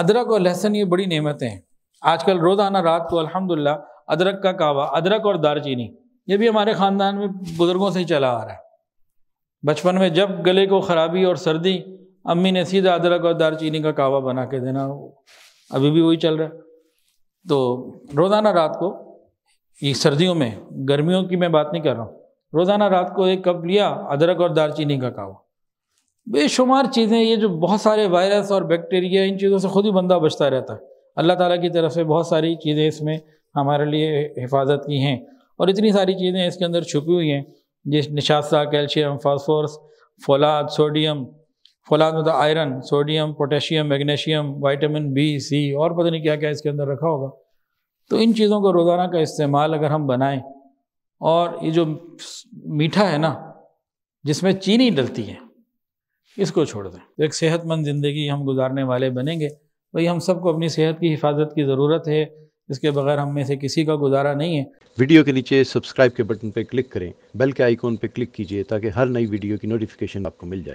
अदरक और लहसन ये बड़ी नेमतें हैं आजकल रोज़ाना रात को अल्हम्दुलिल्लाह अदरक का कावा अदरक और दारचीनी ये भी हमारे ख़ानदान में बुज़ुर्गों से ही चला आ रहा है बचपन में जब गले को ख़राबी और सर्दी अम्मी ने सीधा अदरक और दारचीनी का कावा बना के देना अभी भी वही चल रहा है तो रोज़ाना रात को ये सर्दियों में गर्मियों की मैं बात नहीं कर रहा हूँ रोज़ाना रात को एक कप लिया अदरक और दारचीनी का कावा बेशुमार चीज़ें ये जो बहुत सारे वायरस और बैक्टीरिया इन चीज़ों से खुद ही बंदा बचता रहता है अल्लाह ताला की तरफ से बहुत सारी चीज़ें इसमें हमारे लिए हिफाजत की हैं और इतनी सारी चीज़ें इसके अंदर छुपी हुई हैं जिस निशास्ता कैल्शियम फास्फोरस फलाद सोडियम फौलाद मतलब iron sodium potassium magnesium vitamin B C और पता नहीं क्या क्या इसके अंदर रखा होगा तो इन चीज़ों को रोज़ाना का इस्तेमाल अगर हम बनाएँ और ये जो मीठा है ना जिसमें चीनी डलती है इसको छोड़ दें तो एक सेहतमंद ज़िंदगी हम गुजारने वाले बनेंगे वही हम सबको अपनी सेहत की हिफाजत की ज़रूरत है इसके बगैर हम में से किसी का गुजारा नहीं है वीडियो के नीचे सब्सक्राइब के बटन पर क्लिक करें बेल के आइकॉन पर क्लिक कीजिए ताकि हर नई वीडियो की नोटिफिकेशन आपको मिल जाए